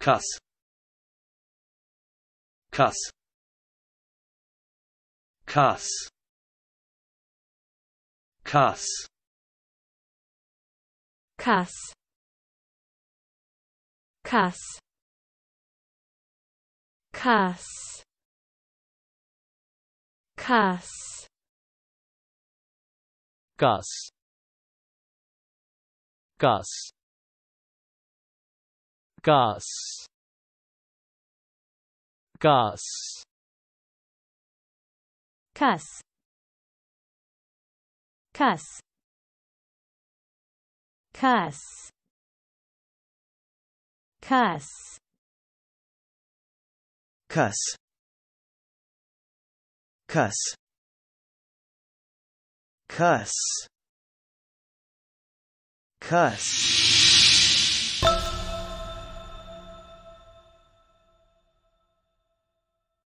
cuss cuss cuss cuss cuss cuss cuss cuss cuss cuss gas gas cuss cuss cuss cuss cuss cuss cuss cuss